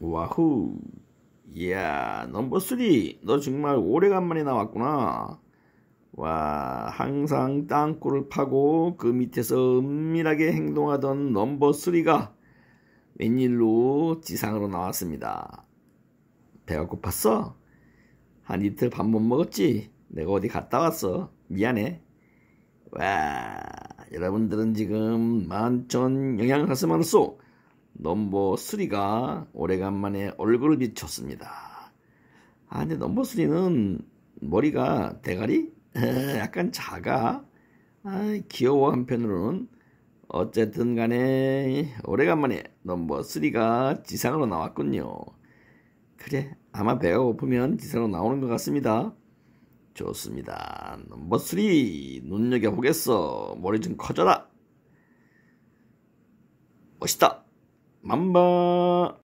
와후 이야 넘버 3너 정말 오래간만에 나왔구나 와 항상 땅굴을 파고 그 밑에서 은밀하게 행동하던 넘버 3가 웬일로 지상으로 나왔습니다 배가 고팠어? 한 이틀 밥 못 먹었지? 내가 어디 갔다 왔어 미안해 와 여러분들은 지금 만천 영양사스마로 쏘 넘버 3가 오래간만에 얼굴을 비쳤습니다. 아 근데 넘버 3는 머리가 대가리? 약간 작아? 아, 귀여워 한편으로는 어쨌든 간에 오래간만에 넘버 3가 지상으로 나왔군요. 그래 아마 배가 고프면 지상으로 나오는 것 같습니다. 좋습니다. 넘버 3 눈여겨보겠어. 머리 좀 커져라. 멋있다. マンバー